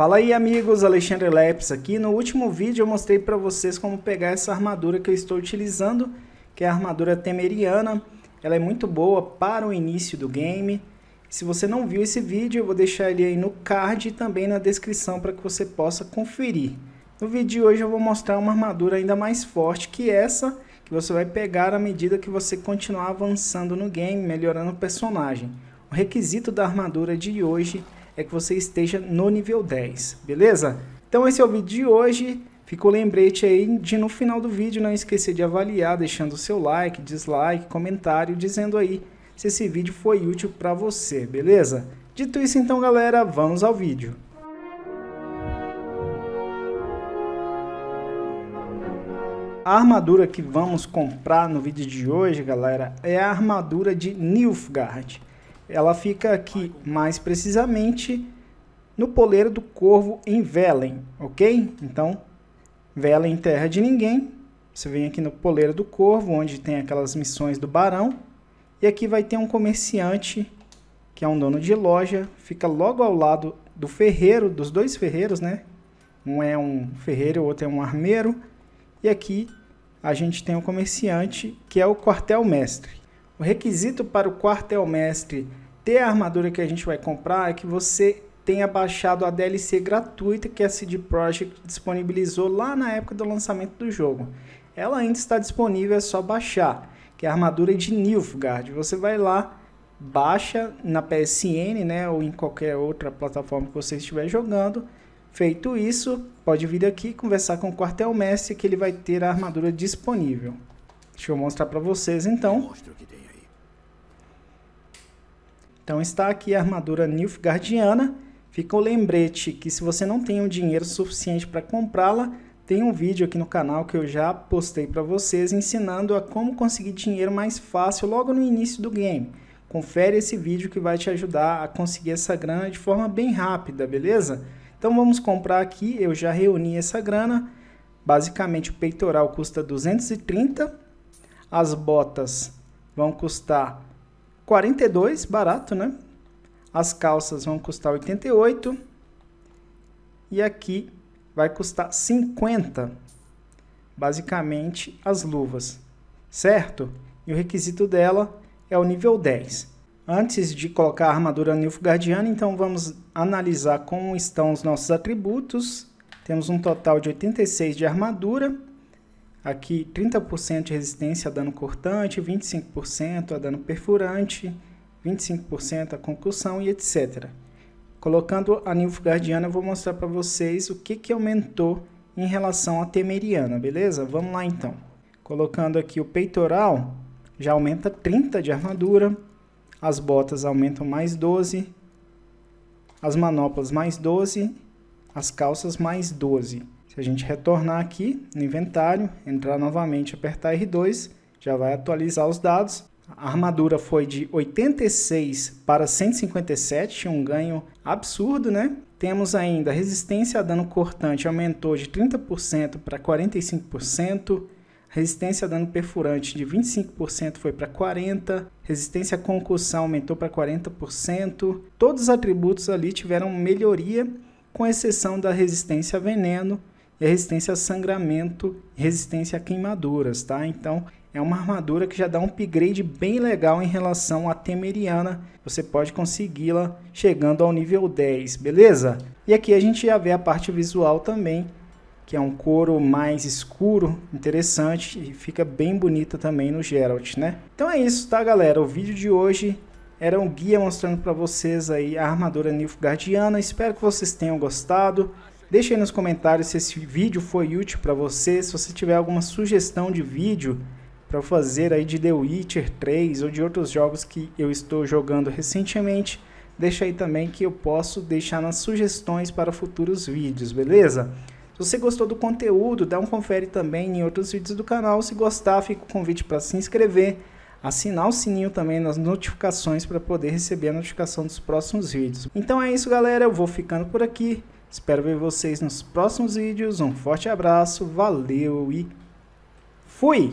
Fala aí amigos, Alexandre Leps aqui. No último vídeo eu mostrei para vocês como pegar essa armadura que eu estou utilizando, que é a armadura temeriana. Ela é muito boa para o início do game. Se você não viu esse vídeo, eu vou deixar ele aí no card e também na descrição para que você possa conferir. No vídeo de hoje eu vou mostrar uma armadura ainda mais forte que essa, que você vai pegar à medida que você continuar avançando no game, melhorando o personagem. O requisito da armadura de hoje é é que você esteja no nível 10, beleza? Então esse é o vídeo de hoje. Ficou lembrete aí de no final do vídeo não esquecer de avaliar, deixando o seu like, dislike, comentário, dizendo aí se esse vídeo foi útil para você, beleza? Dito isso então galera, vamos ao vídeo. A armadura que vamos comprar no vídeo de hoje, galera, é a armadura de Nilfgaard. Ela fica aqui mais precisamente no Poleiro do Corvo, em Velen, ok? Então, Velen, terra de ninguém. Você vem aqui no Poleiro do Corvo, onde tem aquelas missões do Barão. E aqui vai ter um comerciante, que é um dono de loja, fica logo ao lado do ferreiro, dos dois ferreiros, né? Um é um ferreiro, o outro é um armeiro. E aqui a gente tem um comerciante, que é o quartel-mestre. O requisito para o quartel-mestre é ter a armadura que a gente vai comprar é que você tenha baixado a DLC gratuita que a CD Projekt disponibilizou lá na época do lançamento do jogo. Ela ainda está disponível, é só baixar, que é a armadura de Nilfgaard. Você vai lá, baixa na PSN, né, ou em qualquer outra plataforma que você estiver jogando. Feito isso, pode vir aqui conversar com o quartel-mestre que ele vai ter a armadura disponível. Deixa eu mostrar para vocês então. Mostra o que tem então está aqui a armadura Nilfgaardiana. Fica o lembrete que se você não tem o um dinheiro suficiente para comprá-la, tem um vídeo aqui no canal que eu já postei para vocês ensinando a como conseguir dinheiro mais fácil logo no início do game. Confere esse vídeo que vai te ajudar a conseguir essa grana de forma bem rápida, beleza? Então vamos comprar aqui, eu já reuni essa grana. Basicamente o peitoral custa 230, as botas vão custar 42, barato, né? As calças vão custar 88 e aqui vai custar 50, basicamente as luvas, certo? E o requisito dela é o nível 10. Antes de colocar a armadura Nilfgaardiana, então vamos analisar como estão os nossos atributos. Temos um total de 86 de armadura Aqui 30% de resistência a dano cortante, 25% a dano perfurante, 25% a concussão e etc. Colocando a Nilfgaardiana Guardiana, eu vou mostrar para vocês o que, que aumentou em relação à Temeriana, beleza? Vamos lá então. Colocando aqui o peitoral, já aumenta 30 de armadura, as botas aumentam mais 12, as manoplas mais 12, as calças mais 12. Se a gente retornar aqui no inventário, entrar novamente, apertar R2, já vai atualizar os dados. A armadura foi de 86 para 157, um ganho absurdo, né? Temos ainda resistência a dano cortante aumentou de 30% para 45%, resistência a dano perfurante de 25% foi para 40%, resistência a concussão aumentou para 40%. Todos os atributos ali tiveram melhoria, com exceção da resistência a veneno, e resistência a sangramento, resistência a queimaduras, tá? Então é uma armadura que já dá um upgrade bem legal em relação à Temeriana. Você pode consegui-la chegando ao nível 10, beleza? E aqui a gente já vê a parte visual também, que é um couro mais escuro, interessante e fica bem bonita também no Geralt, né? Então é isso, tá galera? O vídeo de hoje era um guia mostrando para vocês aí a armadura Nilfgaardiana. Espero que vocês tenham gostado. Deixe aí nos comentários se esse vídeo foi útil para você, se você tiver alguma sugestão de vídeo para fazer aí de The Witcher 3 ou de outros jogos que eu estou jogando recentemente, deixa aí também que eu posso deixar nas sugestões para futuros vídeos, beleza? Se você gostou do conteúdo, dá um confere também em outros vídeos do canal. Se gostar, fica o convite para se inscrever, assinar o sininho também nas notificações para poder receber a notificação dos próximos vídeos. Então é isso, galera. Eu vou ficando por aqui. Espero ver vocês nos próximos vídeos. Um forte abraço, valeu e fui!